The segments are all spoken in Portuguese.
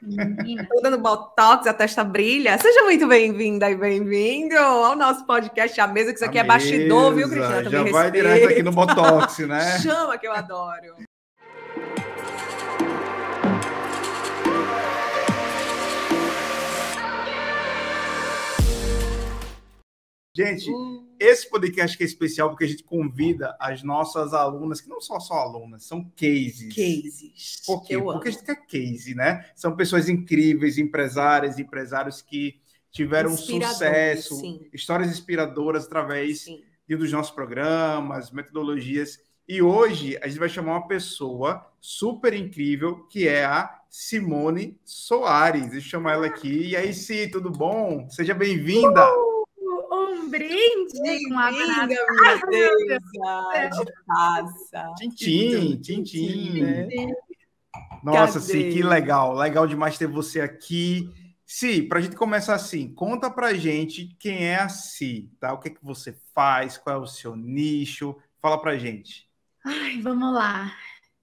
Estou dando botox, a testa brilha. Seja muito bem-vinda e bem-vindo ao nosso podcast A Mesa, que isso aqui é a é mesa. bastidor, viu, Cristina? Já vai direto aqui no botox, né? Chama que eu adoro. Gente, uhum. esse podcast que é especial porque a gente convida as nossas alunas, que não são só alunas, são cases. Cases. Por quê? Porque a gente quer case, né? São pessoas incríveis, empresárias, empresários que tiveram sucesso, sim. histórias inspiradoras através sim. de um dos nossos programas, metodologias. E hoje a gente vai chamar uma pessoa super incrível, que é a Simone Soares. Deixa eu chamar ela aqui. E aí, Si, tudo bom? Seja bem-vinda! Uh! um brinde Sim, com a Brasa. De taça. Tintim, tintim. Né? né? Nossa, Cadê? Si, que legal. Legal demais ter você aqui. Si, para a gente começar assim, conta para gente quem é a Si, tá? O que, é que você faz, qual é o seu nicho? Fala para gente. Ai, vamos lá.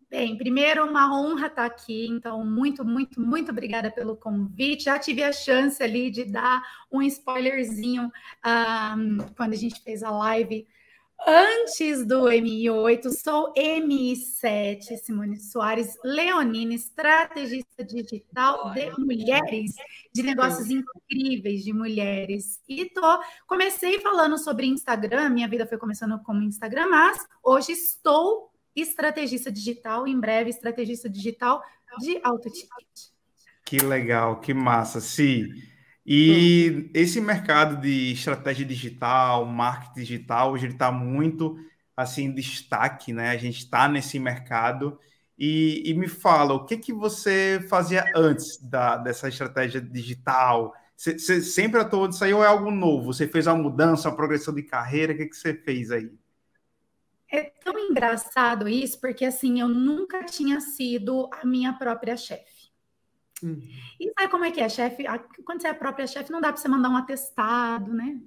Bem, primeiro, uma honra estar aqui, então, muito, muito, muito obrigada pelo convite. Já tive a chance ali de dar um spoilerzinho um, quando a gente fez a live antes do MI8. Sou MI7, Simone Soares Leonine, estrategista digital de mulheres, de negócios incríveis de mulheres. E tô, comecei falando sobre Instagram, minha vida foi começando como Instagram, mas hoje estou estrategista digital, em breve, estrategista digital de alto ticket. Que legal, que massa, sim. E esse mercado de estratégia digital, marketing digital, hoje ele está muito assim em destaque, né? A gente está nesse mercado. E, e, me fala, o que que você fazia antes da, dessa estratégia digital? Você sempre atuou nisso aí ou é algo novo? Você fez uma mudança, uma progressão de carreira? O que, que você fez aí? É tão engraçado isso, porque assim, eu nunca tinha sido a minha própria chefe. Uhum. E sabe como é que é, chefe? Quando você é a própria chefe, não dá para você mandar um atestado, né?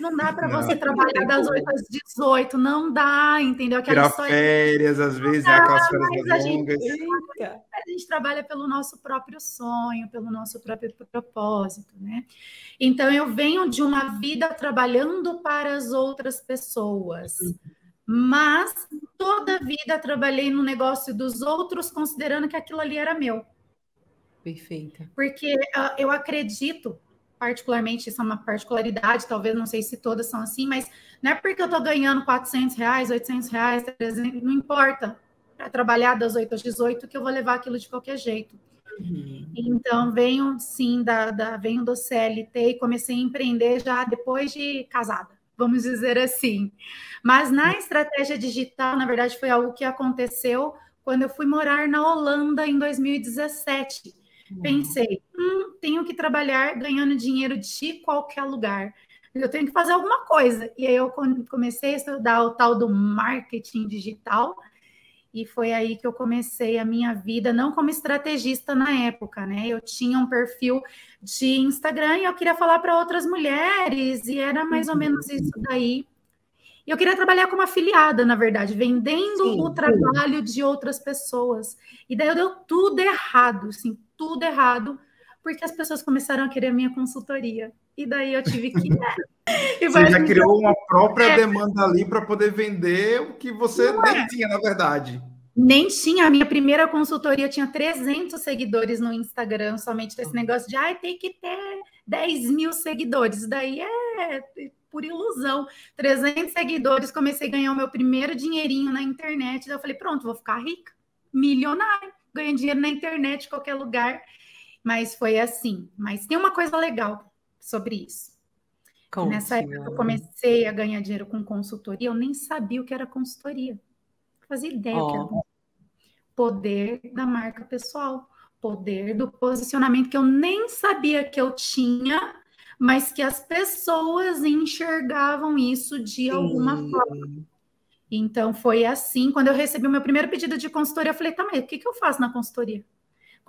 Não dá para você trabalhar das 8 às 18, não dá, entendeu? Aquela Tirar férias, às vezes, dá, é aquelas férias longas. A gente, a gente trabalha pelo nosso próprio sonho, pelo nosso próprio propósito, né? Então, eu venho de uma vida trabalhando para as outras pessoas. Uhum mas uhum. toda a vida trabalhei no negócio dos outros, considerando que aquilo ali era meu. Perfeita. Porque uh, eu acredito, particularmente, isso é uma particularidade, talvez, não sei se todas são assim, mas não é porque eu estou ganhando 400 reais, 800 reais, 300, não importa, para trabalhar das 8 às 18, que eu vou levar aquilo de qualquer jeito. Uhum. Então, venho, sim, da, da, venho do CLT e comecei a empreender já depois de casada vamos dizer assim. Mas na hum. estratégia digital, na verdade, foi algo que aconteceu quando eu fui morar na Holanda em 2017. Hum. Pensei, hum, tenho que trabalhar ganhando dinheiro de qualquer lugar. Eu tenho que fazer alguma coisa. E aí eu comecei a estudar o tal do marketing digital e foi aí que eu comecei a minha vida, não como estrategista na época, né? Eu tinha um perfil de Instagram e eu queria falar para outras mulheres, e era mais ou uhum. menos isso daí. Eu queria trabalhar como afiliada, na verdade, vendendo sim, o trabalho sim. de outras pessoas. E daí eu deu tudo errado, sim tudo errado porque as pessoas começaram a querer a minha consultoria. E daí eu tive que. Né? e você já criou uma própria é. demanda ali para poder vender o que você Não nem é. tinha, na verdade. Nem tinha. A minha primeira consultoria eu tinha 300 seguidores no Instagram, somente desse negócio de ah, tem que ter 10 mil seguidores. Daí é, é por ilusão. 300 seguidores, comecei a ganhar o meu primeiro dinheirinho na internet. Daí eu falei, pronto, vou ficar rica, milionária, ganhando dinheiro na internet, qualquer lugar mas foi assim. Mas tem uma coisa legal sobre isso. Nessa época eu comecei a ganhar dinheiro com consultoria, eu nem sabia o que era consultoria. Não fazia ideia oh. que era Poder da marca pessoal, poder do posicionamento que eu nem sabia que eu tinha, mas que as pessoas enxergavam isso de Sim. alguma forma. Então foi assim, quando eu recebi o meu primeiro pedido de consultoria, eu falei, tá, mas o que, que eu faço na consultoria?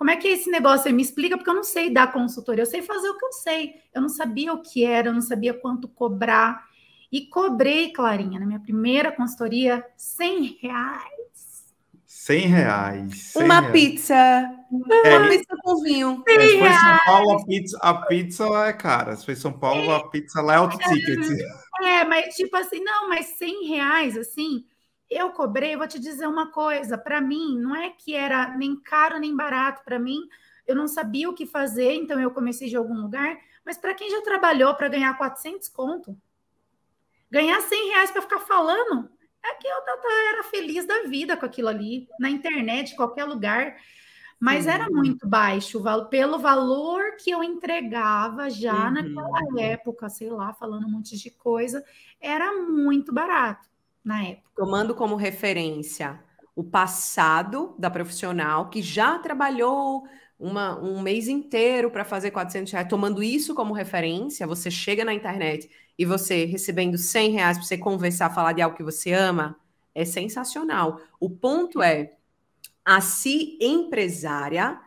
Como é que é esse negócio aí? Me explica, porque eu não sei dar consultoria. Eu sei fazer o que eu sei. Eu não sabia o que era, eu não sabia quanto cobrar. E cobrei, Clarinha, na minha primeira consultoria, 100 reais. 100 reais. 100 uma reais. pizza. É, uma pizza com vinho. É, se for em São Paulo, a pizza, a pizza é cara. Se for em São Paulo, a é. pizza lá é o ticket. É, mas tipo assim, não, mas 100 reais, assim, eu cobrei, vou te dizer uma coisa, para mim não é que era nem caro nem barato, para mim eu não sabia o que fazer, então eu comecei de algum lugar, mas para quem já trabalhou para ganhar 400 conto, ganhar 100 reais para ficar falando, é que eu era feliz da vida com aquilo ali, na internet, em qualquer lugar, mas era muito baixo pelo valor que eu entregava já uhum. naquela época, sei lá, falando um monte de coisa, era muito barato na época. Tomando como referência o passado da profissional que já trabalhou uma, um mês inteiro para fazer 400 reais, tomando isso como referência, você chega na internet e você recebendo 100 reais para você conversar, falar de algo que você ama, é sensacional. O ponto é, a si empresária,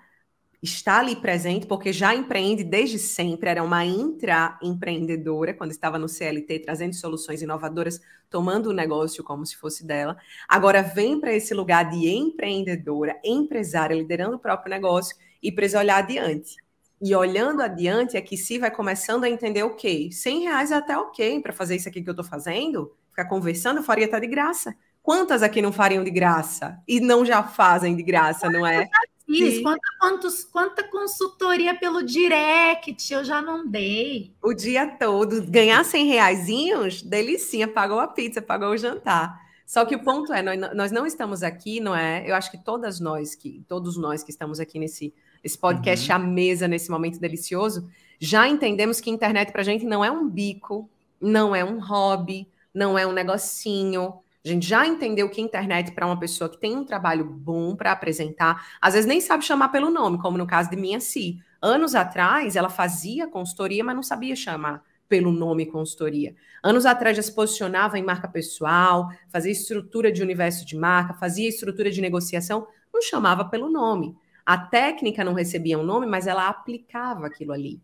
está ali presente, porque já empreende desde sempre, era uma intraempreendedora, quando estava no CLT, trazendo soluções inovadoras, tomando o negócio como se fosse dela. Agora vem para esse lugar de empreendedora, empresária, liderando o próprio negócio e precisa olhar adiante. E olhando adiante é que se vai começando a entender, o 100 reais é até ok para fazer isso aqui que eu estou fazendo, ficar conversando, faria até de graça. Quantas aqui não fariam de graça? E não já fazem de graça, não é? fiz, quanta, quantos, quanta consultoria pelo direct eu já não dei. O dia todo. Ganhar 100 reais, delicinha, pagou a pizza, pagou o jantar. Só que o ponto é, nós não estamos aqui, não é? Eu acho que todas nós, que todos nós que estamos aqui nesse esse podcast uhum. à mesa, nesse momento delicioso, já entendemos que internet para gente não é um bico, não é um hobby, não é um negocinho, a gente já entendeu que internet para uma pessoa que tem um trabalho bom para apresentar, às vezes nem sabe chamar pelo nome, como no caso de minha Si. Anos atrás, ela fazia consultoria, mas não sabia chamar pelo nome consultoria. Anos atrás já se posicionava em marca pessoal, fazia estrutura de universo de marca, fazia estrutura de negociação, não chamava pelo nome. A técnica não recebia um nome, mas ela aplicava aquilo ali.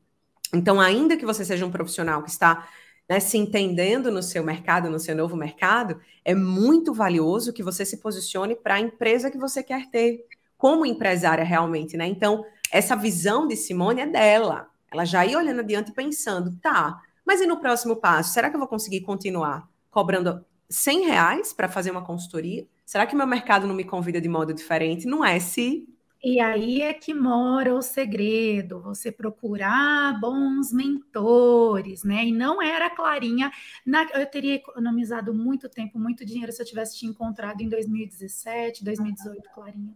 Então, ainda que você seja um profissional que está né, se entendendo no seu mercado, no seu novo mercado, é muito valioso que você se posicione para a empresa que você quer ter, como empresária realmente, né? Então, essa visão de Simone é dela. Ela já ia olhando adiante pensando, tá, mas e no próximo passo? Será que eu vou conseguir continuar cobrando 100 reais para fazer uma consultoria? Será que meu mercado não me convida de modo diferente? Não é se e aí é que mora o segredo, você procurar bons mentores, né? E não era clarinha. Na, eu teria economizado muito tempo, muito dinheiro se eu tivesse te encontrado em 2017, 2018, clarinha.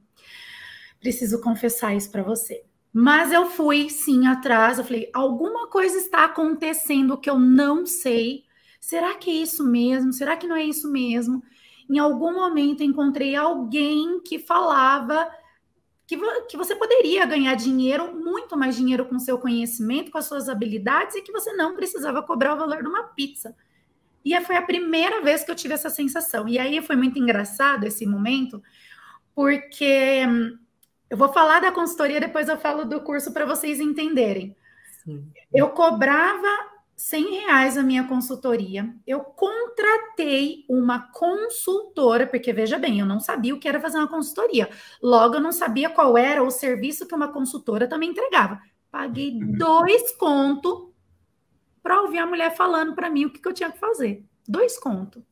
Preciso confessar isso para você. Mas eu fui sim atrás, eu falei, alguma coisa está acontecendo que eu não sei. Será que é isso mesmo? Será que não é isso mesmo? Em algum momento encontrei alguém que falava que, vo que você poderia ganhar dinheiro, muito mais dinheiro com seu conhecimento, com as suas habilidades, e que você não precisava cobrar o valor de uma pizza. E foi a primeira vez que eu tive essa sensação. E aí foi muito engraçado esse momento, porque hum, eu vou falar da consultoria, depois eu falo do curso para vocês entenderem. Sim. Eu cobrava 100 reais a minha consultoria. Eu contratei uma consultora, porque veja bem, eu não sabia o que era fazer uma consultoria. Logo, eu não sabia qual era o serviço que uma consultora também entregava. Paguei uhum. dois conto para ouvir a mulher falando para mim o que, que eu tinha que fazer. Dois conto.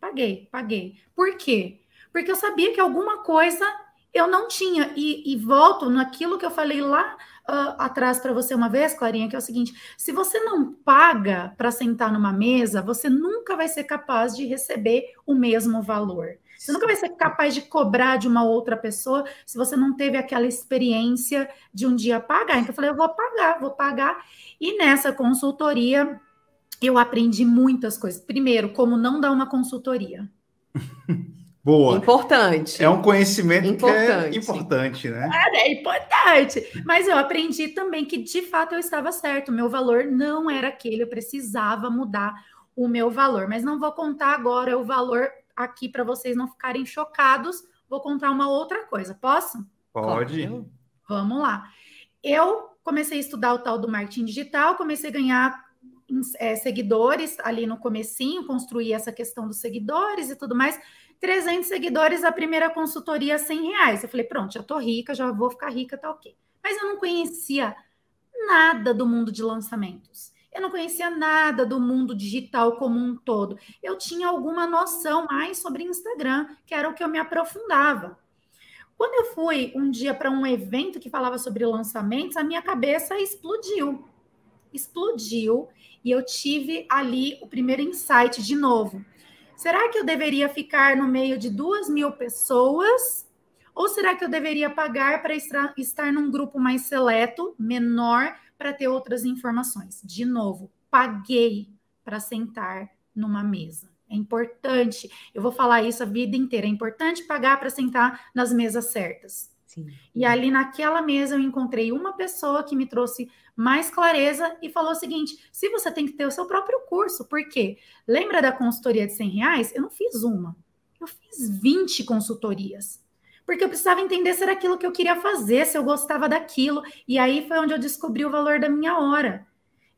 Paguei, paguei. Por quê? Porque eu sabia que alguma coisa eu não tinha. E, e volto naquilo que eu falei lá uh, atrás para você uma vez, Clarinha, que é o seguinte: se você não paga para sentar numa mesa, você nunca vai ser capaz de receber o mesmo valor. Você nunca vai ser capaz de cobrar de uma outra pessoa se você não teve aquela experiência de um dia pagar. Então, eu falei, eu vou pagar, vou pagar. E nessa consultoria, eu aprendi muitas coisas. Primeiro, como não dar uma consultoria. Boa. Importante. É um conhecimento importante. É importante, né? Cara, é né? importante. Mas eu aprendi também que de fato eu estava certo. Meu valor não era aquele. Eu precisava mudar o meu valor. Mas não vou contar agora o valor aqui para vocês não ficarem chocados. Vou contar uma outra coisa. Posso? Pode. Pode. Vamos lá. Eu comecei a estudar o tal do marketing digital, comecei a ganhar é, seguidores ali no comecinho, construir essa questão dos seguidores e tudo mais. 300 seguidores, a primeira consultoria, 100 reais. Eu falei, pronto, já tô rica, já vou ficar rica, tá ok. Mas eu não conhecia nada do mundo de lançamentos. Eu não conhecia nada do mundo digital como um todo. Eu tinha alguma noção mais sobre Instagram, que era o que eu me aprofundava. Quando eu fui um dia para um evento que falava sobre lançamentos, a minha cabeça explodiu. Explodiu e eu tive ali o primeiro insight de novo. Será que eu deveria ficar no meio de duas mil pessoas? Ou será que eu deveria pagar para estar num grupo mais seleto, menor, para ter outras informações? De novo, paguei para sentar numa mesa. É importante, eu vou falar isso a vida inteira, é importante pagar para sentar nas mesas certas. Sim. E ali naquela mesa eu encontrei uma pessoa que me trouxe mais clareza e falou o seguinte: se você tem que ter o seu próprio curso, porque lembra da consultoria de 100 reais? Eu não fiz uma, eu fiz 20 consultorias. Porque eu precisava entender se era aquilo que eu queria fazer, se eu gostava daquilo. E aí foi onde eu descobri o valor da minha hora.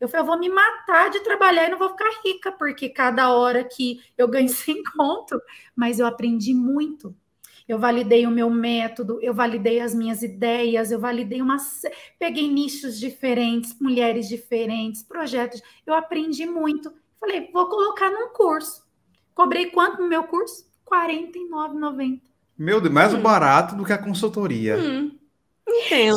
Eu falei, eu vou me matar de trabalhar e não vou ficar rica, porque cada hora que eu ganho sem conto, mas eu aprendi muito eu validei o meu método, eu validei as minhas ideias, eu validei uma Peguei nichos diferentes, mulheres diferentes, projetos. Eu aprendi muito. Falei, vou colocar num curso. Cobrei quanto no meu curso? R$ 49,90. Meu Deus, mais hum. barato do que a consultoria. Hum.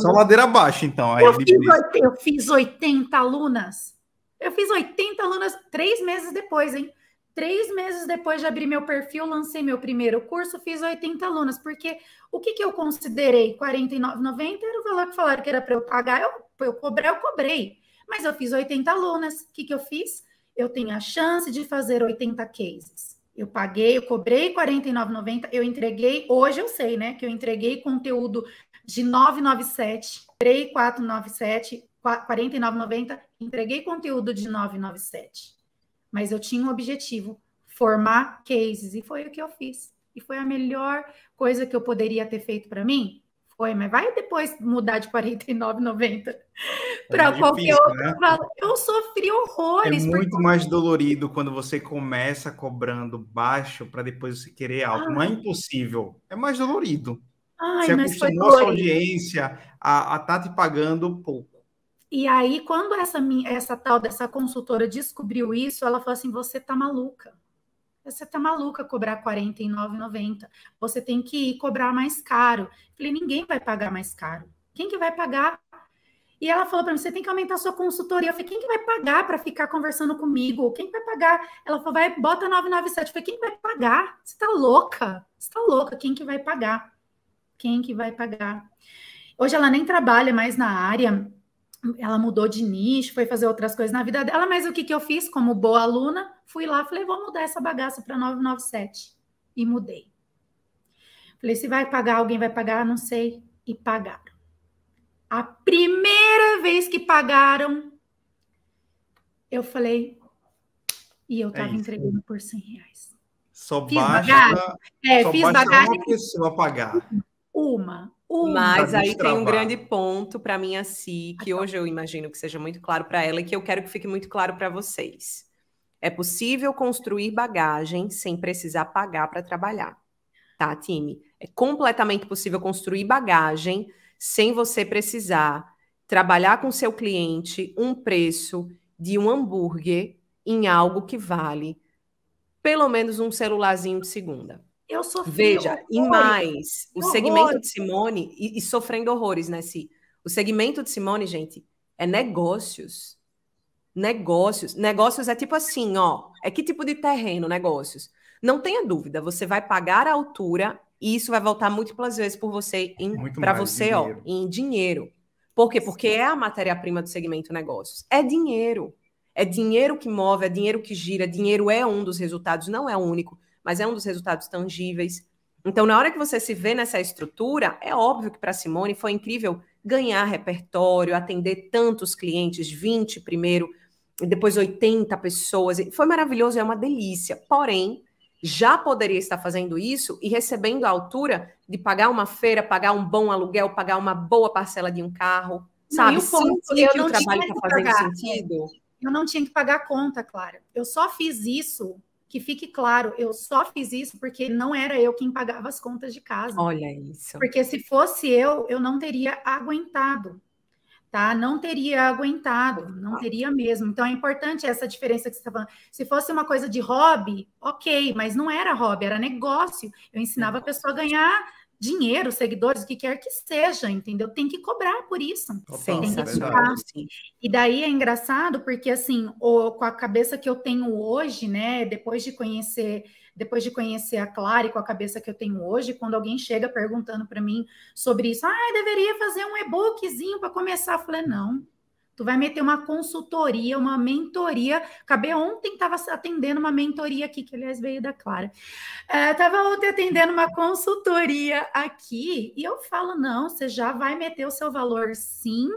Só ladeira abaixo, então. Eu, fiz, eu fiz 80 alunas. Eu fiz 80 alunas três meses depois, hein? Três meses depois de abrir meu perfil, lancei meu primeiro curso, fiz 80 alunos, porque o que, que eu considerei? 49,90 era o valor que falaram que era para eu pagar, eu, eu cobrei, eu cobrei. Mas eu fiz 80 alunas, o que, que eu fiz? Eu tenho a chance de fazer 80 cases. Eu paguei, eu cobrei 49,90, eu entreguei, hoje eu sei, né, que eu entreguei conteúdo de 997, 3497, 49,90, entreguei conteúdo de 997 mas eu tinha um objetivo, formar cases, e foi o que eu fiz. E foi a melhor coisa que eu poderia ter feito para mim? Foi, mas vai depois mudar de 49,90 para é qualquer outro né? valor. Eu sofri é horrores. É muito porque... mais dolorido quando você começa cobrando baixo para depois você querer alto. Ai. Não é impossível, é mais dolorido. Ai, você acostumou a sua audiência a estar tá te pagando pouco. E aí, quando essa, essa tal dessa consultora descobriu isso, ela falou assim: você tá maluca. Você tá maluca cobrar R$ 49,90. Você tem que ir cobrar mais caro. Eu falei, ninguém vai pagar mais caro. Quem que vai pagar? E ela falou para mim, você tem que aumentar sua consultoria. Eu falei, quem que vai pagar para ficar conversando comigo? Quem que vai pagar? Ela falou, vai, bota 997. Eu falei, quem que vai pagar? Você tá louca? Você tá louca? Quem que vai pagar? Quem que vai pagar? Hoje ela nem trabalha mais na área, ela mudou de nicho, foi fazer outras coisas na vida dela, mas o que, que eu fiz como boa aluna? Fui lá, falei, vou mudar essa bagaça para 997. E mudei. Falei, se vai pagar, alguém vai pagar, não sei. E pagaram. A primeira vez que pagaram, eu falei, e eu estava é entregando por 100 reais. Só fiz bagagem. É, só fiz bagagem bagagem. uma pessoa pagar. Uma. Mas aí tem um grande ponto para mim assim, que tá. hoje eu imagino que seja muito claro para ela e que eu quero que fique muito claro para vocês. É possível construir bagagem sem precisar pagar para trabalhar. Tá, time? É completamente possível construir bagagem sem você precisar trabalhar com seu cliente um preço de um hambúrguer em algo que vale pelo menos um celularzinho de segunda. Eu sofri. Veja, horrores, em mais, o horrores. segmento de Simone, e, e sofrendo horrores, né, Si? O segmento de Simone, gente, é negócios. Negócios. Negócios é tipo assim, ó. É que tipo de terreno, negócios? Não tenha dúvida, você vai pagar a altura e isso vai voltar múltiplas vezes por você para você, dinheiro. ó, em dinheiro. Por quê? Porque é a matéria-prima do segmento negócios. É dinheiro. É dinheiro que move, é dinheiro que gira, dinheiro é um dos resultados, não é o único mas é um dos resultados tangíveis. Então, na hora que você se vê nessa estrutura, é óbvio que para Simone foi incrível ganhar repertório, atender tantos clientes, 20 primeiro, depois 80 pessoas. Foi maravilhoso, é uma delícia. Porém, já poderia estar fazendo isso e recebendo a altura de pagar uma feira, pagar um bom aluguel, pagar uma boa parcela de um carro. Sabe? Não, ponto, Sentir que o trabalho está fazendo pagar. sentido. Eu não tinha que pagar a conta, Clara. Eu só fiz isso que fique claro, eu só fiz isso porque não era eu quem pagava as contas de casa. Olha isso. Porque se fosse eu, eu não teria aguentado, tá? Não teria aguentado, não teria mesmo. Então é importante essa diferença que você está falando. Se fosse uma coisa de hobby, ok, mas não era hobby, era negócio. Eu ensinava a pessoa a ganhar dinheiro, seguidores, o que quer que seja, entendeu? Tem que cobrar por isso. Sim, tem que é cobrar. E daí é engraçado porque assim, o, com a cabeça que eu tenho hoje, né, depois de conhecer, depois de conhecer a Clara e com a cabeça que eu tenho hoje, quando alguém chega perguntando para mim sobre isso, ah, deveria fazer um e-bookzinho para começar, eu falei, não, Tu vai meter uma consultoria, uma mentoria. Acabei ontem, estava atendendo uma mentoria aqui, que aliás veio da Clara. Estava é, ontem atendendo uma consultoria aqui, e eu falo: não, você já vai meter o seu valor sim,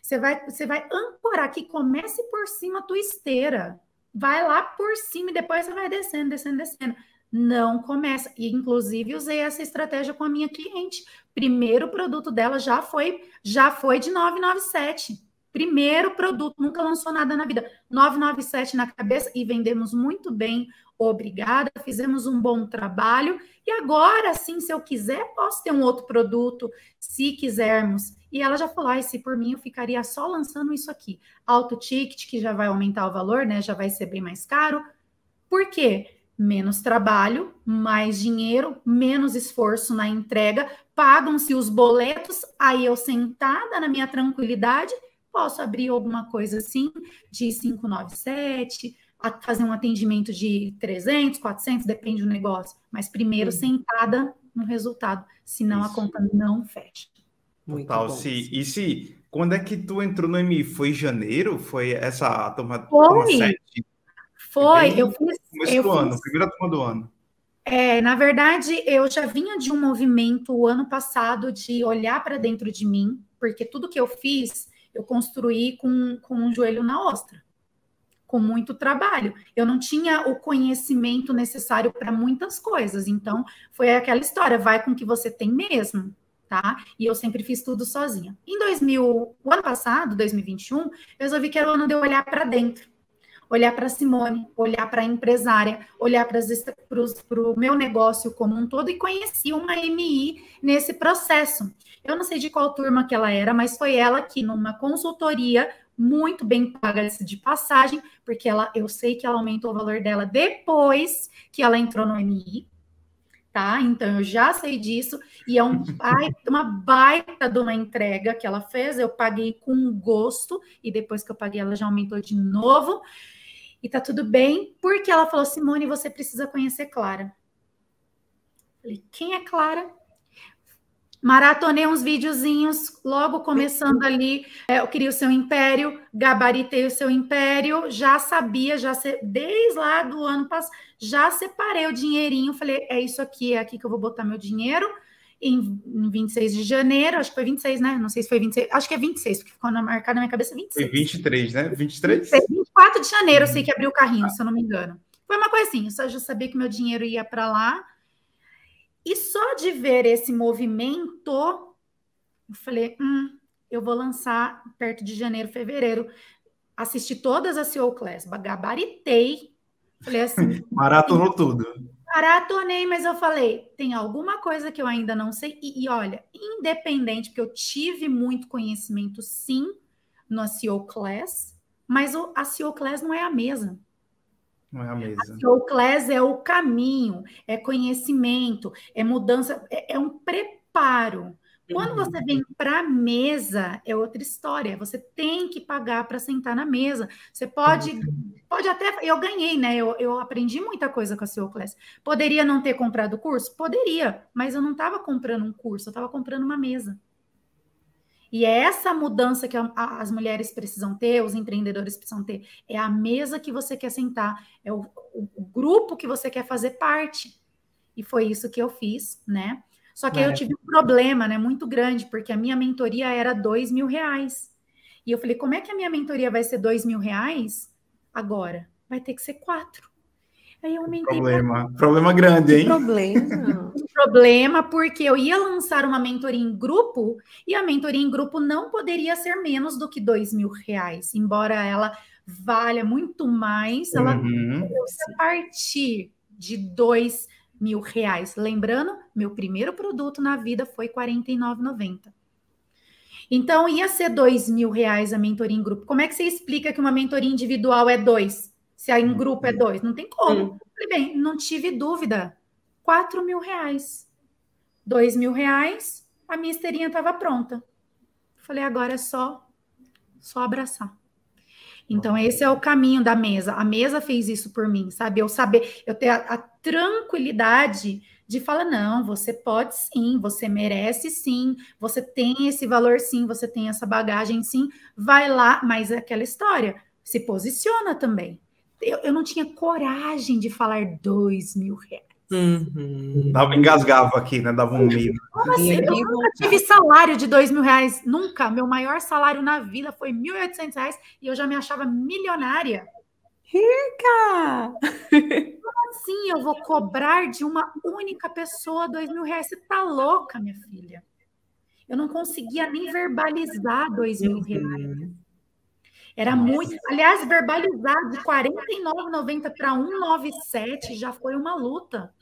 você vai, você vai ancorar que comece por cima a tua esteira. Vai lá por cima e depois você vai descendo, descendo, descendo não começa. E inclusive usei essa estratégia com a minha cliente. Primeiro produto dela já foi já foi de 997. Primeiro produto, nunca lançou nada na vida. 997 na cabeça e vendemos muito bem. Obrigada, fizemos um bom trabalho. E agora, sim, se eu quiser, posso ter um outro produto, se quisermos. E ela já falou: ah, se por mim eu ficaria só lançando isso aqui. Alto ticket, que já vai aumentar o valor, né? Já vai ser bem mais caro. Por quê? menos trabalho, mais dinheiro, menos esforço na entrega, pagam-se os boletos, aí eu sentada na minha tranquilidade posso abrir alguma coisa assim de 597, fazer um atendimento de 300, 400, depende do negócio, mas primeiro Sim. sentada no resultado, senão Isso. a conta não fecha. Muito Total, bom. Se, e se quando é que tu entrou no MI? Foi em janeiro? Foi essa turma, foi. turma 7? Foi, Bem, eu fiz. Começo do fiz, ano, primeira turma do ano. É, na verdade, eu já vinha de um movimento o ano passado de olhar para dentro de mim, porque tudo que eu fiz eu construí com, com um joelho na ostra, com muito trabalho. Eu não tinha o conhecimento necessário para muitas coisas, então foi aquela história, vai com o que você tem mesmo, tá? E eu sempre fiz tudo sozinha. Em 2000, o ano passado, 2021, eu resolvi que era o ano de eu olhar para dentro olhar para Simone, olhar para a empresária, olhar para o meu negócio como um todo e conheci uma MI nesse processo. Eu não sei de qual turma que ela era, mas foi ela que, numa consultoria muito bem paga de passagem, porque ela, eu sei que ela aumentou o valor dela depois que ela entrou no MI, tá? Então eu já sei disso e é um baita, uma baita de uma entrega que ela fez. Eu paguei com gosto e depois que eu paguei ela já aumentou de novo e tá tudo bem, porque ela falou: Simone, você precisa conhecer Clara. Falei: quem é Clara? Maratonei uns videozinhos, logo começando ali. É, eu queria o seu império, gabaritei o seu império, já sabia, já se, desde lá do ano passado, já separei o dinheirinho. Falei: é isso aqui, é aqui que eu vou botar meu dinheiro em 26 de janeiro, acho que foi 26, né? Não sei se foi 26, acho que é 26, porque ficou marcado na minha cabeça 26. Foi 23, né? 23? 26, 24 de janeiro eu sei que abriu o carrinho, ah. se eu não me engano. Foi uma coisinha, assim, eu só já sabia que meu dinheiro ia para lá. E só de ver esse movimento, eu falei, hum, eu vou lançar perto de janeiro, fevereiro. Assisti todas as CEO Class, gabaritei. Falei assim. Maratonou tudo maratonei, mas eu falei, tem alguma coisa que eu ainda não sei. E, e olha, independente, porque eu tive muito conhecimento, sim, no CEO Class, mas o, a CEO Class não é a mesa. Não é a mesa. A CEO Class é o caminho, é conhecimento, é mudança, é, é um preparo. Quando uhum. você vem para a mesa, é outra história. Você tem que pagar para sentar na mesa. Você pode Pode até. Eu ganhei, né? Eu, eu aprendi muita coisa com a CEO Class. Poderia não ter comprado o curso? Poderia, mas eu não estava comprando um curso, eu estava comprando uma mesa. E é essa mudança que as mulheres precisam ter, os empreendedores precisam ter. É a mesa que você quer sentar, é o, o, o grupo que você quer fazer parte. E foi isso que eu fiz, né? Só que eu tive um problema, né? Muito grande, porque a minha mentoria era dois mil reais. E eu falei, como é que a minha mentoria vai ser dois mil reais Agora, vai ter que ser quatro. Aí eu aumentei. Problema, pra... problema grande, hein? Problema. problema, porque eu ia lançar uma mentoria em grupo e a mentoria em grupo não poderia ser menos do que dois mil reais, embora ela valha muito mais, ela uhum. a partir de dois mil reais. Lembrando, meu primeiro produto na vida foi R$ 49,90. Então, ia ser dois mil reais a mentoria em grupo. Como é que você explica que uma mentoria individual é dois? Se a é em grupo é dois? Não tem como. Falei, bem, não tive dúvida. Quatro mil reais. Dois mil reais, a minha esteirinha estava pronta. Falei, agora é só, só abraçar. Então, esse é o caminho da mesa. A mesa fez isso por mim, sabe? Eu saber, eu ter a, a tranquilidade de falar: não, você pode sim, você merece sim, você tem esse valor sim, você tem essa bagagem sim, vai lá, mas aquela história, se posiciona também. Eu, eu não tinha coragem de falar dois mil reais. Uhum. Engasgava aqui, né? Dava um medo. assim? eu nunca tive salário de dois mil reais. Nunca. Meu maior salário na vida foi R$ reais e eu já me achava milionária. Rica! Como assim eu vou cobrar de uma única pessoa dois mil reais? Você tá louca, minha filha. Eu não conseguia nem verbalizar dois mil reais. Era muito. Aliás, verbalizar de 49,90 para 197 já foi uma luta.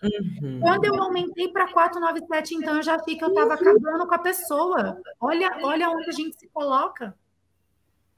Uhum. Quando eu aumentei para 497, então eu já vi que eu estava uhum. acabando com a pessoa. Olha, olha onde a gente se coloca.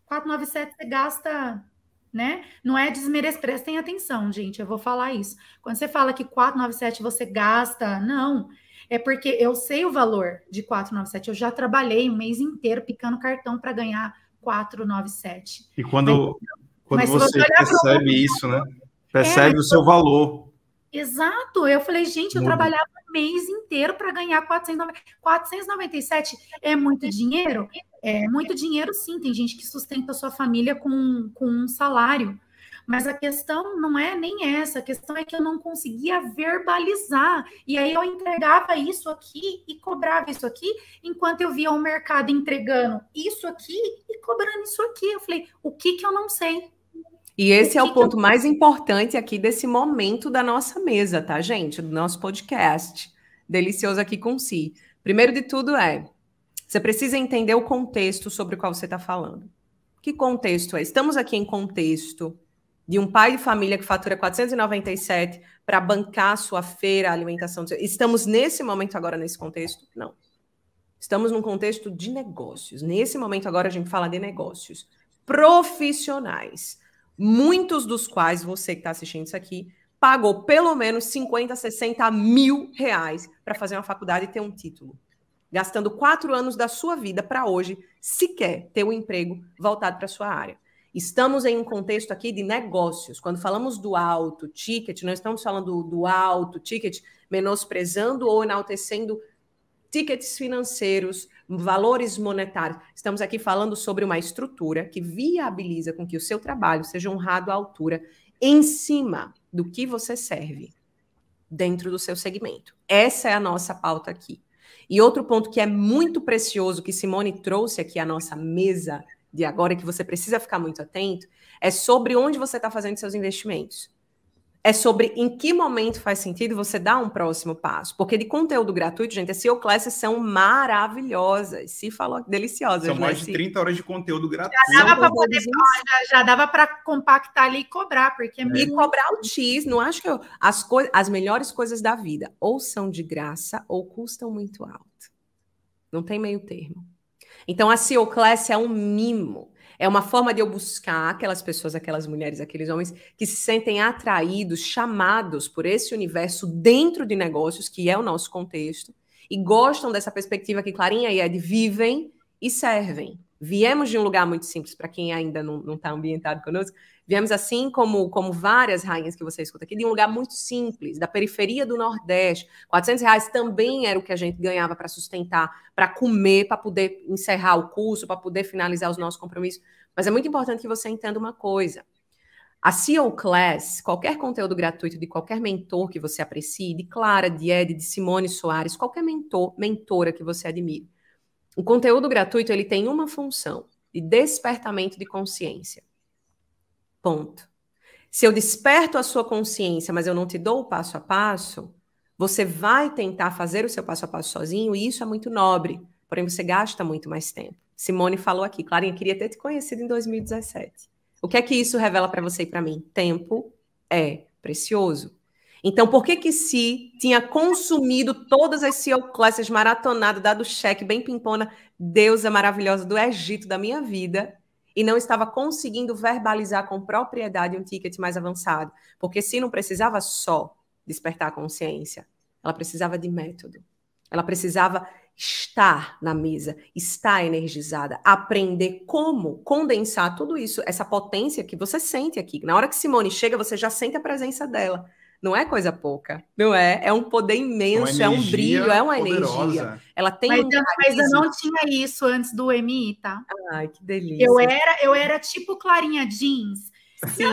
497 você gasta né? Não é desmerecer, prestem atenção, gente, eu vou falar isso. Quando você fala que 497 você gasta, não. É porque eu sei o valor de 497, eu já trabalhei o um mês inteiro picando cartão para ganhar 497. E quando, quando mas você percebe isso, né? É, percebe é, o seu valor. Exato, eu falei, gente, eu muito. trabalhava o mês inteiro para ganhar 497. 497 é muito dinheiro? É, muito dinheiro, sim, tem gente que sustenta a sua família com, com um salário. Mas a questão não é nem essa, a questão é que eu não conseguia verbalizar. E aí eu entregava isso aqui e cobrava isso aqui, enquanto eu via o mercado entregando isso aqui e cobrando isso aqui. Eu falei, o que que eu não sei? E esse o é o ponto eu... mais importante aqui desse momento da nossa mesa, tá, gente? Do nosso podcast. Delicioso aqui com si. Primeiro de tudo é você precisa entender o contexto sobre o qual você está falando. Que contexto é? Estamos aqui em contexto de um pai de família que fatura 497 para bancar sua feira, alimentação. Estamos nesse momento agora nesse contexto? Não. Estamos num contexto de negócios. Nesse momento agora a gente fala de negócios profissionais, muitos dos quais você que está assistindo isso aqui pagou pelo menos 50, 60 mil reais para fazer uma faculdade e ter um título gastando quatro anos da sua vida para hoje sequer ter um emprego voltado para sua área. Estamos em um contexto aqui de negócios. Quando falamos do alto ticket, não estamos falando do alto ticket menosprezando ou enaltecendo tickets financeiros, valores monetários. Estamos aqui falando sobre uma estrutura que viabiliza com que o seu trabalho seja honrado à altura em cima do que você serve dentro do seu segmento. Essa é a nossa pauta aqui. E outro ponto que é muito precioso que Simone trouxe aqui à nossa mesa de agora, que você precisa ficar muito atento, é sobre onde você está fazendo seus investimentos é sobre em que momento faz sentido você dar um próximo passo. Porque de conteúdo gratuito, gente, as CEO classes são maravilhosas. Se falou deliciosas. São né? mais de 30 horas de conteúdo gratuito. Já dava para poder, já, já dava para compactar ali e cobrar, porque é. E cobrar o X, não acho que eu, as, as melhores coisas da vida ou são de graça ou custam muito alto. Não tem meio termo. Então a CEO class é um mimo. É uma forma de eu buscar aquelas pessoas, aquelas mulheres, aqueles homens que se sentem atraídos, chamados por esse universo dentro de negócios, que é o nosso contexto, e gostam dessa perspectiva que Clarinha e Ed vivem e servem viemos de um lugar muito simples, para quem ainda não está ambientado conosco, viemos assim como, como várias rainhas que você escuta aqui, de um lugar muito simples, da periferia do Nordeste. 400 reais também era o que a gente ganhava para sustentar, para comer, para poder encerrar o curso, para poder finalizar os nossos compromissos. Mas é muito importante que você entenda uma coisa. A CEO Class, qualquer conteúdo gratuito de qualquer mentor que você aprecie, de Clara, de Ed, de Simone Soares, qualquer mentor, mentora que você admire o conteúdo gratuito ele tem uma função de despertamento de consciência. Ponto. Se eu desperto a sua consciência, mas eu não te dou o passo a passo, você vai tentar fazer o seu passo a passo sozinho e isso é muito nobre, porém você gasta muito mais tempo. Simone falou aqui, Clarinha, queria ter te conhecido em 2017. O que é que isso revela para você e para mim? Tempo é precioso. Então, por que que se tinha consumido todas as CEO classes maratonadas, dado cheque bem pimpona, deusa maravilhosa do Egito da minha vida, e não estava conseguindo verbalizar com propriedade um ticket mais avançado? Porque se não precisava só despertar a consciência, ela precisava de método. Ela precisava estar na mesa, estar energizada, aprender como condensar tudo isso, essa potência que você sente aqui. Na hora que Simone chega, você já sente a presença dela. Não é coisa pouca, não é? É um poder imenso, é um brilho, é uma poderosa. energia. Ela tem mas, um mas eu não tinha isso antes do MI, tá? Ai, que delícia. Eu era, eu era tipo Clarinha Jeans. Sim,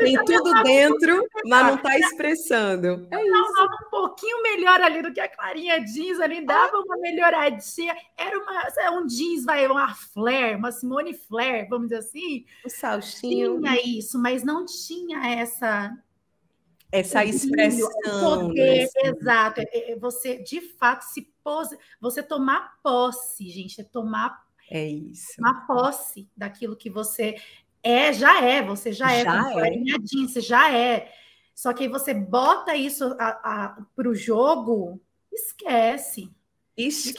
tem tudo dentro, mas não está expressando. É isso. Falava um pouquinho melhor ali do que a Clarinha jeans, ali dava uma melhoradinha. Era uma, é um jeans, vai, uma Flair, uma Simone Flair, vamos dizer assim. O salchinho. Tinha isso, mas não tinha essa é essa é expressão. Poder, exato. É, você, de fato, se pose, você tomar posse, gente, é tomar é isso. posse daquilo que você é, já é, você já é, já é. Alinhadinho, você já é. Só que aí você bota isso para o jogo, esquece. esquece.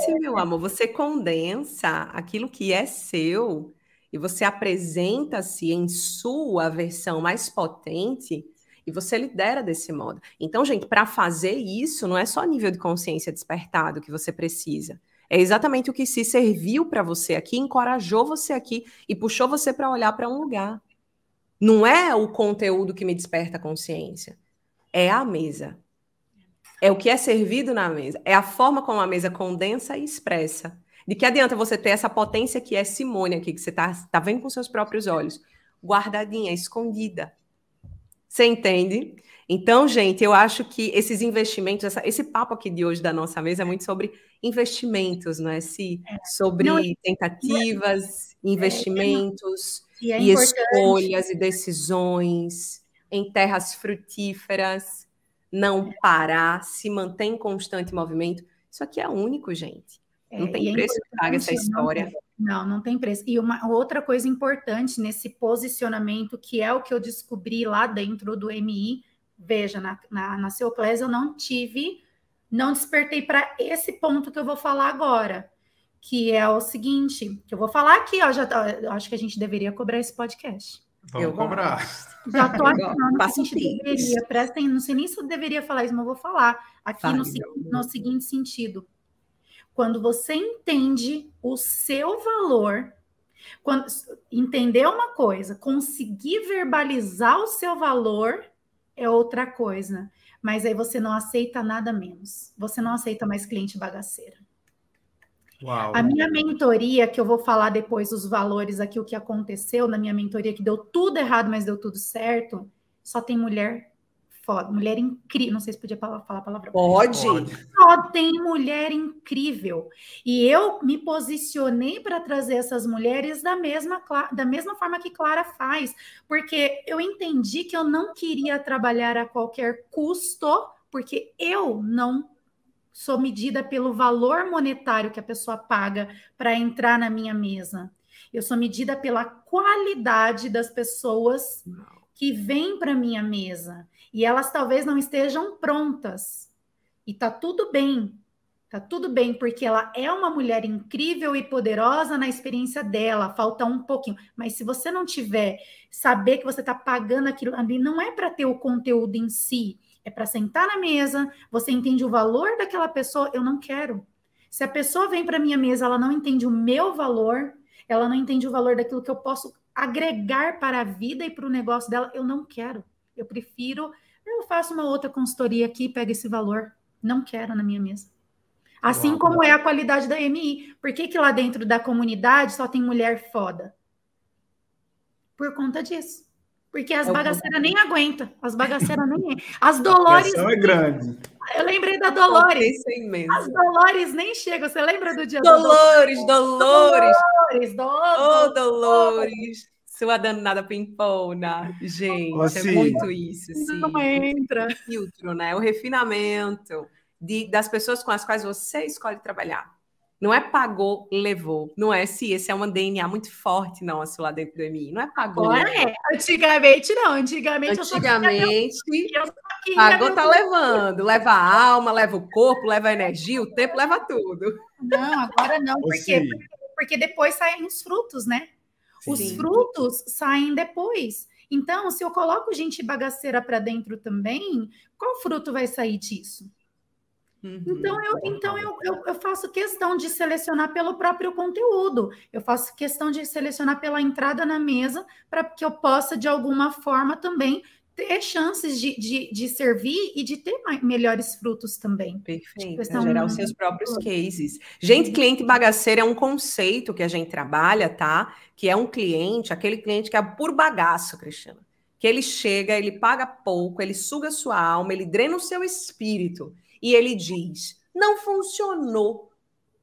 Esquece, meu amor. Você condensa aquilo que é seu e você apresenta-se em sua versão mais potente e você lidera desse modo. Então, gente, para fazer isso, não é só nível de consciência despertado que você precisa. É exatamente o que se serviu para você aqui, encorajou você aqui e puxou você para olhar para um lugar. Não é o conteúdo que me desperta a consciência, é a mesa. É o que é servido na mesa, é a forma como a mesa condensa e expressa. De que adianta você ter essa potência que é Simone aqui, que você está tá vendo com seus próprios olhos, guardadinha, escondida, você entende? Então, gente, eu acho que esses investimentos, essa, esse papo aqui de hoje da nossa mesa é muito sobre investimentos, não é? Se, é. sobre não, é, é. tentativas, é, investimentos é, e, é e escolhas e decisões em terras frutíferas, não parar, se manter em constante movimento. Isso aqui é único, gente. É, não é, tem preço que pague essa história. Não, não tem preço. E uma outra coisa importante nesse posicionamento, que é o que eu descobri lá dentro do MI, veja, na, na, na Seoclés eu não tive, não despertei para esse ponto que eu vou falar agora, que é o seguinte, que eu vou falar aqui, ó, já, ó, tá, acho que a gente deveria cobrar esse podcast. Vamos eu cobrar. Já estou aqui, não, a gente deveria, prestem, não sei nem se eu deveria falar isso, mas eu vou falar aqui no, no seguinte sentido quando você entende o seu valor, quando, entender uma coisa, conseguir verbalizar o seu valor é outra coisa. Mas aí você não aceita nada menos. Você não aceita mais cliente bagaceira. Uau. A minha mentoria, que eu vou falar depois dos valores aqui, o que aconteceu na minha mentoria, que deu tudo errado, mas deu tudo certo, só tem mulher foda, mulher incrível. Não sei se podia falar palavra Pode. Só tem mulher incrível. E eu me posicionei para trazer essas mulheres da mesma, da mesma forma que Clara faz, porque eu entendi que eu não queria trabalhar a qualquer custo, porque eu não sou medida pelo valor monetário que a pessoa paga para entrar na minha mesa. Eu sou medida pela qualidade das pessoas que vêm para minha mesa e elas talvez não estejam prontas. E tá tudo bem, tá tudo bem, porque ela é uma mulher incrível e poderosa na experiência dela, falta um pouquinho. Mas se você não tiver, saber que você tá pagando aquilo ali, não é para ter o conteúdo em si, é para sentar na mesa, você entende o valor daquela pessoa, eu não quero. Se a pessoa vem para minha mesa, ela não entende o meu valor, ela não entende o valor daquilo que eu posso agregar para a vida e para o negócio dela, eu não quero. Eu prefiro, eu faço uma outra consultoria aqui, pego esse valor, não quero na minha mesa. Assim Uau. como é a qualidade da MI. Por que, que lá dentro da comunidade só tem mulher foda? Por conta disso. Porque as é bagaceiras nem aguenta, as bagaceiras nem. As Dolores. A é grande. Eu lembrei da Dolores. É mesmo. As Dolores nem chegam. Você lembra do dia Dolores, Dolores? Dolores, Dolores. Oh, Dolores. Sua danada pimpona. Gente, é assim, é muito isso. Assim. Não entra. O filtro, né? O refinamento de, das pessoas com as quais você escolhe trabalhar. Não é pagou, levou. Não é se esse é um DNA muito forte, não, assim, lá dentro do mim. Não é pagou. Agora é. né? é. Antigamente não. Antigamente, Antigamente eu só pagou, tá levando. Leva a alma, leva o corpo, leva a energia, o tempo, leva tudo. Não, agora não. Por quê? Porque, assim. porque depois saem os frutos, né? Sim. Os frutos saem depois. Então, se eu coloco gente bagaceira para dentro também, qual fruto vai sair disso? Uhum. Então, eu, então eu, eu, eu, faço questão de selecionar pelo próprio conteúdo, eu faço questão de selecionar pela entrada na mesa, para que eu possa, de alguma forma, também ter chances de, de, de servir e de ter mais, melhores frutos também. Tipo, Perfeito, é gerar os seus próprios cases. Gente, cliente bagaceiro é um conceito que a gente trabalha, tá? Que é um cliente, aquele cliente que é por bagaço, Cristina. Que ele chega, ele paga pouco, ele suga sua alma, ele drena o seu espírito e ele diz: não funcionou.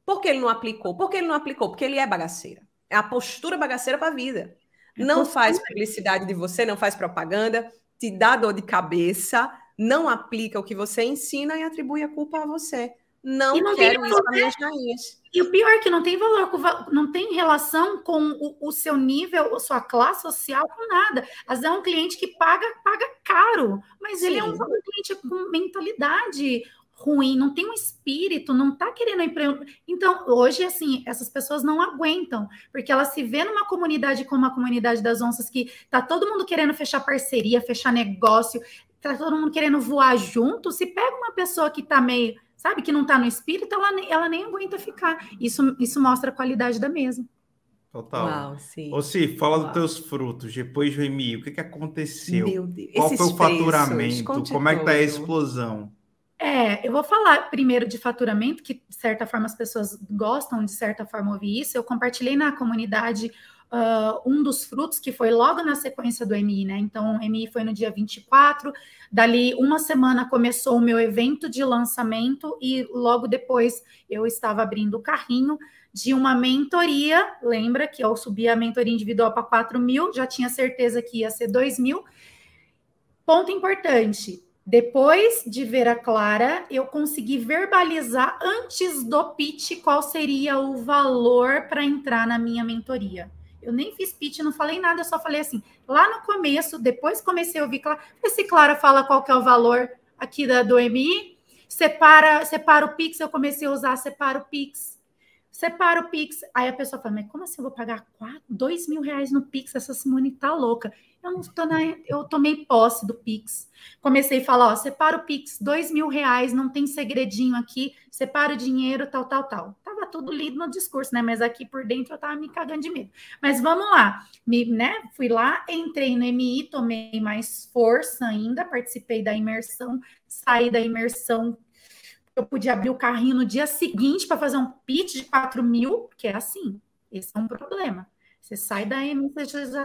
Por que ele não aplicou? Por que ele não aplicou? Porque ele é bagaceira. É a postura bagaceira para a vida. É não faz publicidade de você, não faz propaganda, te dá dor de cabeça, não aplica o que você ensina e atribui a culpa a você. Não, não quero isso para minhas rainhas. E o pior é que não tem valor, não tem relação com o, o seu nível, a sua classe social, com nada. Mas é um cliente que paga, paga caro, mas Sim. ele é um cliente com mentalidade ruim, não tem um espírito, não tá querendo emprego. Então, hoje, assim, essas pessoas não aguentam, porque elas se vê numa comunidade como a comunidade das onças, que tá todo mundo querendo fechar parceria, fechar negócio, tá todo mundo querendo voar junto. Se pega uma pessoa que tá meio, sabe, que não tá no espírito, ela, ela nem aguenta ficar. Isso, isso mostra a qualidade da mesa. Total. Uau, sim. Ô, fala Uau. dos teus frutos, depois do EMI, o que, que aconteceu? Meu Deus. Qual Esses foi o faturamento? Preços, como é que tá a explosão? É, eu vou falar primeiro de faturamento, que de certa forma as pessoas gostam de certa forma ouvir isso. Eu compartilhei na comunidade Uh, um dos frutos que foi logo na sequência do MI, né? Então, o MI foi no dia 24, dali uma semana começou o meu evento de lançamento e logo depois eu estava abrindo o carrinho de uma mentoria. Lembra que eu subi a mentoria individual para 4 mil, já tinha certeza que ia ser 2 mil. Ponto importante: depois de ver a Clara, eu consegui verbalizar antes do pitch qual seria o valor para entrar na minha mentoria. Eu nem fiz pitch, não falei nada, só falei assim, lá no começo, depois comecei a ouvir Clara, se Clara fala qual que é o valor aqui da, do MI, separa, separa o Pix, eu comecei a usar, separa o Pix, separa o Pix. Aí a pessoa fala, mas como assim eu vou pagar dois mil reais no Pix? Essa Simone tá louca. Eu não tô na, eu tomei posse do Pix. Comecei a falar, ó, separa o Pix, dois mil reais, não tem segredinho aqui, separa o dinheiro, tal, tal, tal. Tava tudo lido no discurso, né? Mas aqui por dentro eu tava me cagando de medo. Mas vamos lá, me, né? Fui lá, entrei no MI, tomei mais força ainda, participei da imersão, saí da imersão eu podia abrir o carrinho no dia seguinte para fazer um pitch de 4 mil, que é assim, esse é um problema. Você sai da M, você já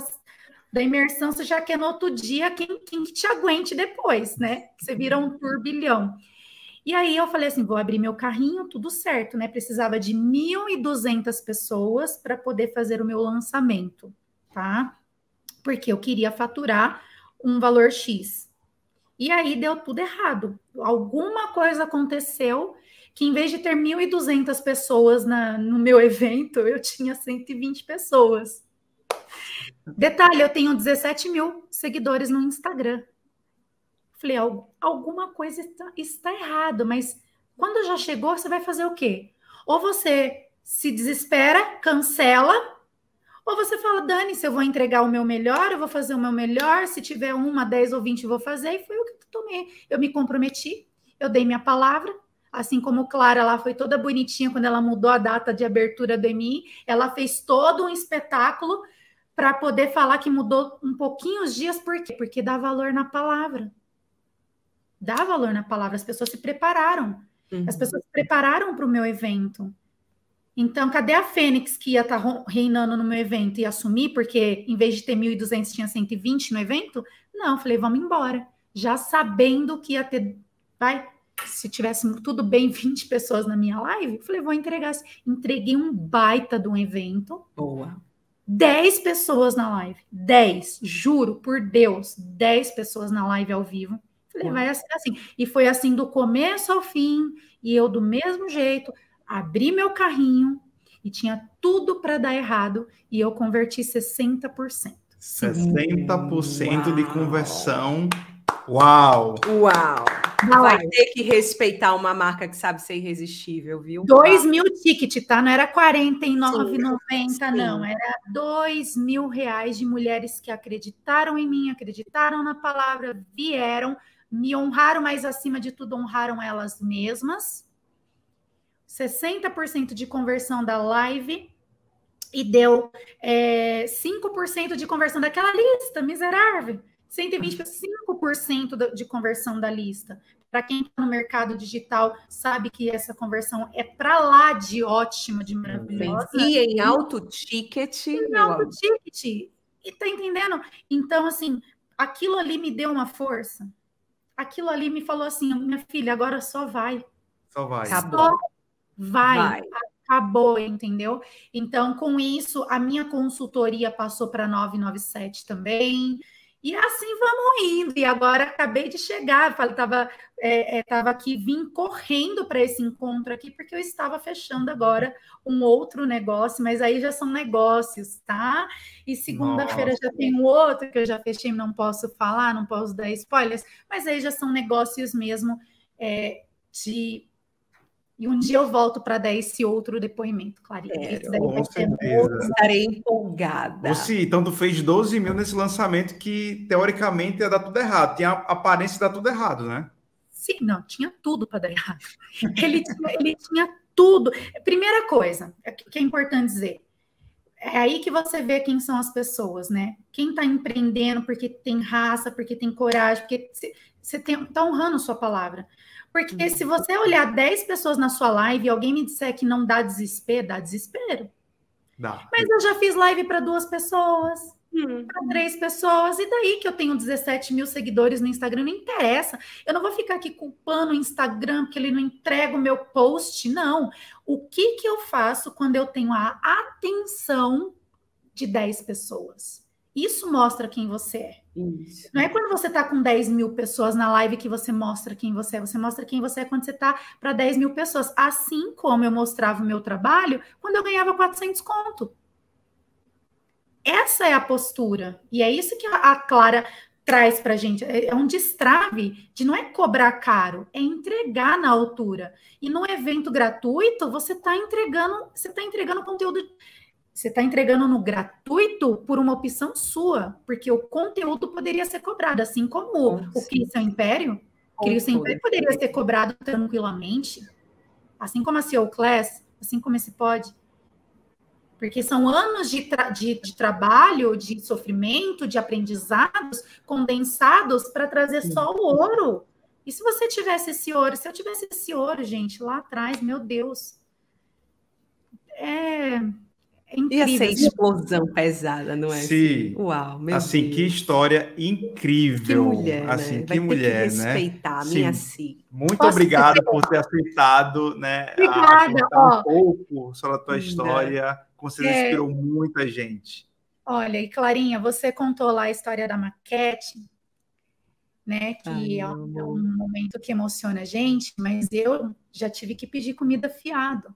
da imersão, você já quer no outro dia quem, quem te aguente depois, né? Você vira um turbilhão. E aí eu falei assim, vou abrir meu carrinho, tudo certo, né? Precisava de 1.200 pessoas para poder fazer o meu lançamento, tá? Porque eu queria faturar um valor X. E aí deu tudo errado. Alguma coisa aconteceu que em vez de ter 1.200 pessoas na, no meu evento, eu tinha 120 pessoas. Detalhe, eu tenho 17 mil seguidores no Instagram. Falei, alguma coisa está, está errado, mas quando já chegou, você vai fazer o quê? Ou você se desespera, cancela, ou você fala, Dani, se eu vou entregar o meu melhor, eu vou fazer o meu melhor, se tiver uma, dez ou vinte, eu vou fazer, e foi o que eu tomei. Eu me comprometi, eu dei minha palavra, assim como Clara lá foi toda bonitinha quando ela mudou a data de abertura do EMI, ela fez todo um espetáculo para poder falar que mudou um pouquinho os dias, por quê? Porque dá valor na palavra. Dá valor na palavra, as pessoas se prepararam. Uhum. As pessoas se prepararam para o meu evento. Então, cadê a Fênix que ia estar tá reinando no meu evento e assumir, porque em vez de ter 1.200 tinha 120 no evento? Não, falei, vamos embora. Já sabendo que ia ter, vai, se tivesse tudo bem 20 pessoas na minha live, falei, vou entregar. Entreguei um baita de um evento. Boa 10 pessoas na live. 10, juro por Deus, 10 pessoas na live ao vivo. Falei, vai assim, assim. E foi assim do começo ao fim, e eu do mesmo jeito, abri meu carrinho e tinha tudo para dar errado, e eu converti 60%. 60% Uau. de conversão. Uau! Uau! Vai, vai é. ter que respeitar uma marca que sabe ser irresistível, viu? 2 mil ticket, tá? Não era 49,90, não. Era 2 mil reais de mulheres que acreditaram em mim, acreditaram na palavra, vieram, me honraram, mas acima de tudo honraram elas mesmas. 60% de conversão da live e deu é, eh, 5% de conversão daquela lista miserável. 125% de conversão da lista. Para quem está no mercado digital, sabe que essa conversão é para lá de ótima, de maravilhosa. E em alto ticket. Em alto ticket. E tá entendendo? Então, assim, aquilo ali me deu uma força. Aquilo ali me falou assim: minha filha, agora só vai. Só vai. Acabou. Só vai. vai. Acabou, entendeu? Então, com isso, a minha consultoria passou para 997 também. E assim vamos indo. E agora acabei de chegar, estava é, é, tava aqui, vim correndo para esse encontro aqui, porque eu estava fechando agora um outro negócio, mas aí já são negócios, tá? E segunda-feira já tem outro que eu já fechei, não posso falar, não posso dar spoilers, mas aí já são negócios mesmo é, de e um dia eu volto para dar esse outro depoimento, Clarinha. É, com certeza. Estarei empolgada. Você, então, tu fez 12 mil nesse lançamento que, teoricamente, ia dar tudo errado. Tinha aparência de dar tudo errado, né? Sim, não, tinha tudo para dar errado. Ele, ele tinha tudo. Primeira coisa que é importante dizer, é aí que você vê quem são as pessoas, né? Quem está empreendendo porque tem raça, porque tem coragem, porque você está honrando sua palavra. Porque uhum. se você olhar 10 pessoas na sua live e alguém me disser que não dá desespero, dá desespero. Dá. Mas eu já fiz live para duas pessoas. Hum. Para três pessoas, e daí que eu tenho 17 mil seguidores no Instagram, não interessa. Eu não vou ficar aqui culpando o Instagram porque ele não entrega o meu post, não. O que, que eu faço quando eu tenho a atenção de 10 pessoas? Isso mostra quem você é. Isso. Não é quando você está com 10 mil pessoas na live que você mostra quem você é. Você mostra quem você é quando você está para 10 mil pessoas. Assim como eu mostrava o meu trabalho quando eu ganhava 400 conto. Essa é a postura. E é isso que a Clara traz para gente. É, é um destrave de não é cobrar caro, é entregar na altura. E no evento gratuito, você está entregando, você está entregando conteúdo. Você está entregando no gratuito por uma opção sua, porque o conteúdo poderia ser cobrado, assim como Sim. o Cria Seu Império. Cria Seu Império poderia ser cobrado tranquilamente. Assim como a CEO Class, assim como esse pode porque são anos de, tra de, de, trabalho, de sofrimento, de aprendizados condensados para trazer só o ouro. E se você tivesse esse ouro, se eu tivesse esse ouro, gente, lá atrás, meu Deus. É. é incrível. Ia ser explosão pesada, não é? Sim. Uau, meu Assim, Deus. que história incrível. Que mulher, né? assim, né? que Vai mulher, que né? respeitar, Sim. si. Muito Posso obrigado ter... por ter aceitado, né? Obrigada, a, ó. um pouco sobre a tua história você é... inspirou muita gente. Olha, e Clarinha, você contou lá a história da maquete, né? Que Ai, é um momento que emociona a gente, mas eu já tive que pedir comida fiado.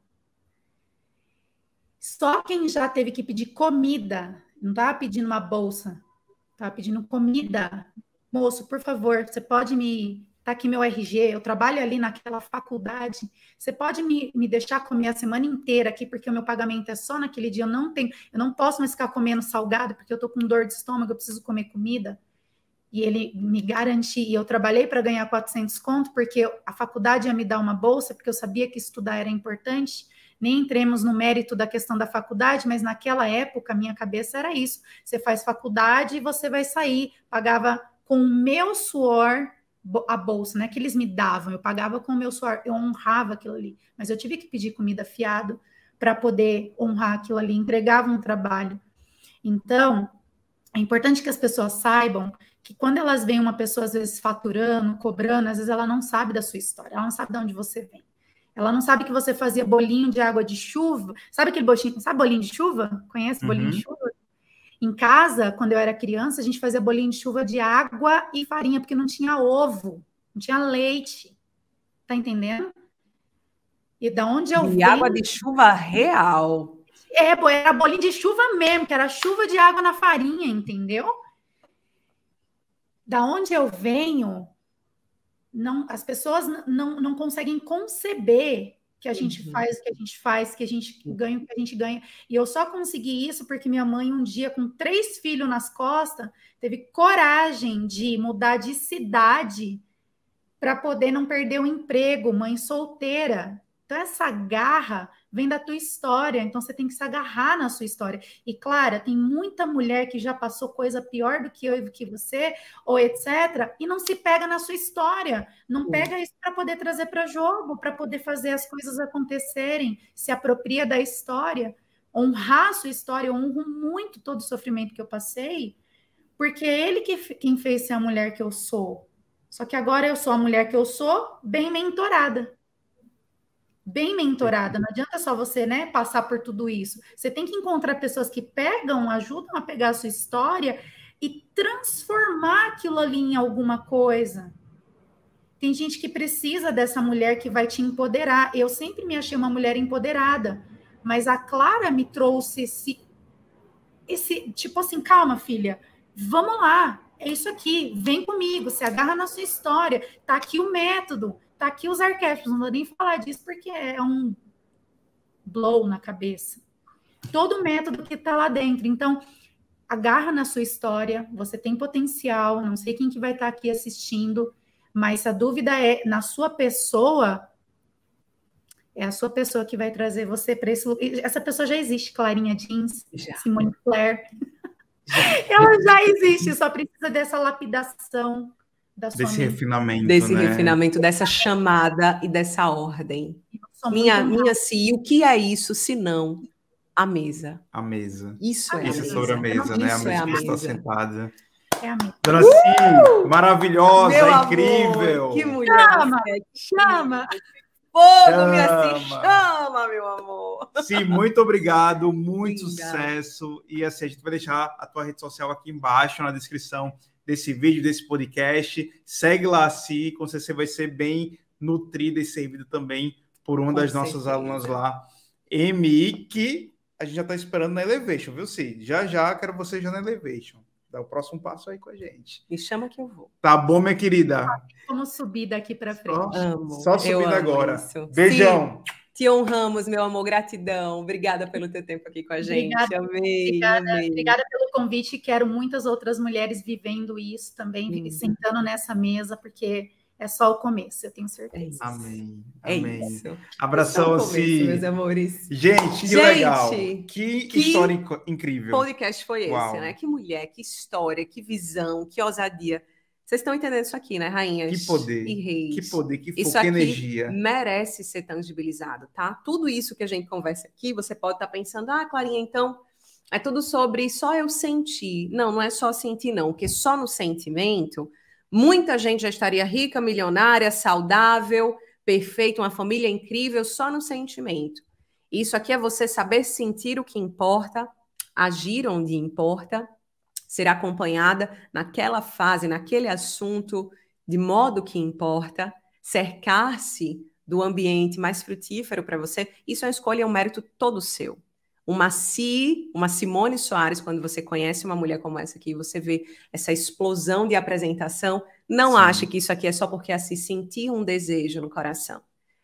Só quem já teve que pedir comida, não estava pedindo uma bolsa, estava pedindo comida. Moço, por favor, você pode me tá aqui meu RG, eu trabalho ali naquela faculdade. Você pode me, me deixar comer a semana inteira aqui, porque o meu pagamento é só naquele dia. Eu não tenho, eu não posso mais ficar comendo salgado, porque eu tô com dor de estômago, eu preciso comer comida. E ele me garantia. Eu trabalhei para ganhar 400 conto, porque a faculdade ia me dar uma bolsa, porque eu sabia que estudar era importante. Nem entremos no mérito da questão da faculdade, mas naquela época, minha cabeça era isso. Você faz faculdade e você vai sair. Pagava com o meu suor a bolsa, né, que eles me davam, eu pagava com o meu suor, eu honrava aquilo ali, mas eu tive que pedir comida fiado para poder honrar aquilo ali, entregava um trabalho. Então, é importante que as pessoas saibam que quando elas veem uma pessoa, às vezes, faturando, cobrando, às vezes ela não sabe da sua história, ela não sabe de onde você vem. Ela não sabe que você fazia bolinho de água de chuva. Sabe aquele bolinho, sabe bolinho de chuva? Conhece bolinho uhum. de chuva? Em casa, quando eu era criança, a gente fazia bolinho de chuva de água e farinha, porque não tinha ovo, não tinha leite. Tá entendendo? E da onde eu e venho... água de chuva real. É, era bolinho de chuva mesmo, que era chuva de água na farinha, entendeu? Da onde eu venho, não, as pessoas não, não conseguem conceber que a gente uhum. faz o que a gente faz, que a gente ganha o que a gente ganha. E eu só consegui isso porque minha mãe, um dia, com três filhos nas costas, teve coragem de mudar de cidade para poder não perder o emprego, mãe solteira. Então, essa garra vem da tua história, então você tem que se agarrar na sua história. E Clara, tem muita mulher que já passou coisa pior do que eu e que você, ou etc, e não se pega na sua história, não pega isso para poder trazer para jogo, para poder fazer as coisas acontecerem, se apropria da história, honrar a sua história, eu honro muito todo o sofrimento que eu passei, porque é ele que quem fez ser a mulher que eu sou. Só que agora eu sou a mulher que eu sou, bem mentorada bem mentorada. Não adianta só você, né, passar por tudo isso. Você tem que encontrar pessoas que pegam, ajudam a pegar a sua história e transformar aquilo ali em alguma coisa. Tem gente que precisa dessa mulher que vai te empoderar. Eu sempre me achei uma mulher empoderada, mas a Clara me trouxe esse esse tipo assim, calma, filha, vamos lá. É isso aqui, vem comigo, se agarra na sua história, tá aqui o método tá aqui os arquétipos, não vou nem falar disso porque é um blow na cabeça. Todo o método que tá lá dentro. Então, agarra na sua história, você tem potencial, não sei quem que vai estar tá aqui assistindo, mas a dúvida é na sua pessoa, é a sua pessoa que vai trazer você para esse lugar. Essa pessoa já existe, Clarinha Jeans, já. Simone Claire. Já. Ela já existe, só precisa dessa lapidação, desse refinamento. Desse né? refinamento, dessa chamada e dessa ordem. Minha, minha se o que é isso se não a mesa? A mesa. Isso é isso a é mesa. sobre a mesa, isso né? a é mesa é a que mesa. está sentada. É a mesa. uh! maravilhosa, Meu incrível. Amor, que mulher. Chama, é, chama. Fogo, chama. minha se chama, meu amor. Sim, muito obrigado, muito Linda. sucesso. E assim, a gente vai deixar a tua rede social aqui embaixo na descrição desse vídeo, desse podcast. Segue lá se com certeza você vai ser bem nutrida e servida também por uma com das certeza. nossas alunas lá. Emi, que a gente já está esperando na Elevation, viu, Cid? Já, já, quero você já na Elevation. Dá o próximo passo aí com a gente. Me chama que eu vou. Tá bom, minha querida? Vamos subir daqui para frente. Só, amo. Só subida agora. Isso. Beijão. Sim. Te honramos, meu amor, gratidão. Obrigada pelo teu tempo aqui com a gente. Obrigada, amei, obrigada, amei. obrigada pelo convite. Quero muitas outras mulheres vivendo isso também, hum. sentando nessa mesa, porque é só o começo, eu tenho é certeza. Amém. Amém. É isso. abração assim meus amores. Gente, que gente, legal. Que, que, história incrível. podcast foi Uau. esse, né? Que mulher, que história, que visão, que ousadia. Vocês estão entendendo isso aqui, né, rainhas? Que poder. E reis. Que poder, que, isso que energia. merece ser tangibilizado, tá? Tudo isso que a gente conversa aqui, você pode estar tá pensando, ah, Clarinha, então é tudo sobre só eu sentir. Não, não é só sentir, não, porque só no sentimento muita gente já estaria rica, milionária, saudável, perfeita, uma família incrível, só no sentimento. Isso aqui é você saber sentir o que importa, agir onde importa ser acompanhada naquela fase, naquele assunto, de modo que importa, cercar-se do ambiente mais frutífero para você, isso é uma escolha, é um mérito todo seu. Uma Si, uma Simone Soares, quando você conhece uma mulher como essa aqui, você vê essa explosão de apresentação, não Sim. acha que isso aqui é só porque a Si sentiu um desejo no coração.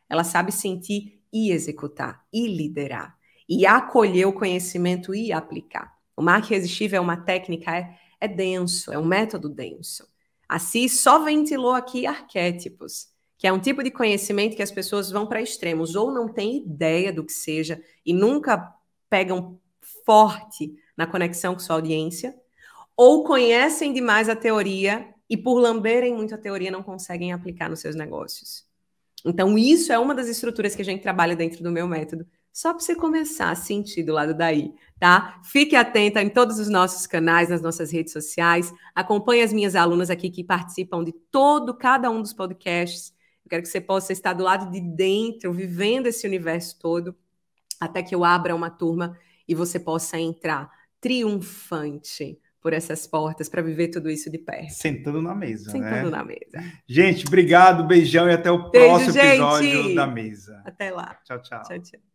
Ela sabe sentir e executar, e liderar, e acolher o conhecimento e aplicar. O marketing resistível é uma técnica, é, é denso, é um método denso. Assim, só ventilou aqui arquétipos, que é um tipo de conhecimento que as pessoas vão para extremos, ou não têm ideia do que seja e nunca pegam forte na conexão com sua audiência, ou conhecem demais a teoria e, por lamberem muito a teoria, não conseguem aplicar nos seus negócios. Então, isso é uma das estruturas que a gente trabalha dentro do meu método, só para você começar a sentir do lado daí, tá? Fique atenta em todos os nossos canais, nas nossas redes sociais. Acompanhe as minhas alunas aqui que participam de todo, cada um dos podcasts. Eu quero que você possa estar do lado de dentro, vivendo esse universo todo, até que eu abra uma turma e você possa entrar triunfante por essas portas para viver tudo isso de pé. Sentando na mesa. Né? Sentando né? na mesa. Gente, obrigado, beijão e até o Beijo, próximo gente. episódio da mesa. Até lá. Tchau, tchau. tchau, tchau.